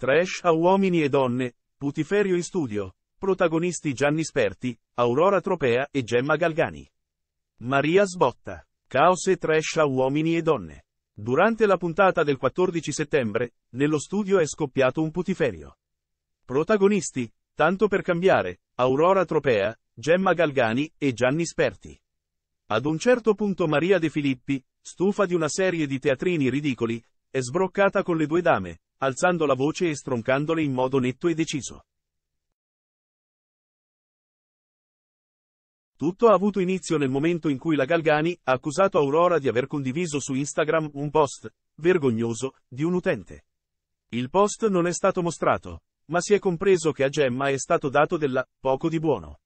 Trash a uomini e donne, Putiferio in studio. Protagonisti Gianni Sperti, Aurora Tropea e Gemma Galgani. Maria Sbotta. Caos e trash a uomini e donne. Durante la puntata del 14 settembre, nello studio è scoppiato un putiferio. Protagonisti, tanto per cambiare, Aurora Tropea, Gemma Galgani e Gianni Sperti. Ad un certo punto Maria De Filippi, stufa di una serie di teatrini ridicoli, è sbroccata con le due dame, alzando la voce e stroncandole in modo netto e deciso. Tutto ha avuto inizio nel momento in cui la Galgani ha accusato Aurora di aver condiviso su Instagram un post, vergognoso, di un utente. Il post non è stato mostrato, ma si è compreso che a Gemma è stato dato della poco di buono.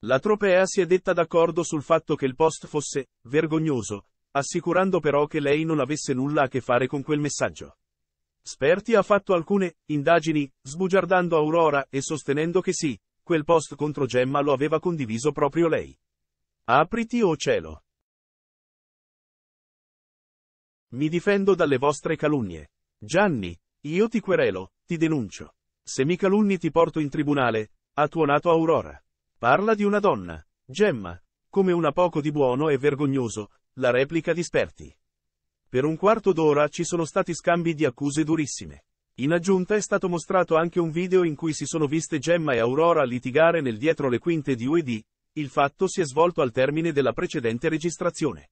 La tropea si è detta d'accordo sul fatto che il post fosse vergognoso, assicurando però che lei non avesse nulla a che fare con quel messaggio. Sperti ha fatto alcune indagini, sbugiardando Aurora e sostenendo che sì, quel post contro Gemma lo aveva condiviso proprio lei. Apriti o oh cielo. Mi difendo dalle vostre calunnie. Gianni, io ti querelo, ti denuncio. Se mi calunni ti porto in tribunale, ha tuonato Aurora. Parla di una donna, Gemma, come una poco di buono e vergognoso, la replica di Sperti. Per un quarto d'ora ci sono stati scambi di accuse durissime. In aggiunta è stato mostrato anche un video in cui si sono viste Gemma e Aurora litigare nel dietro le quinte di UED, il fatto si è svolto al termine della precedente registrazione.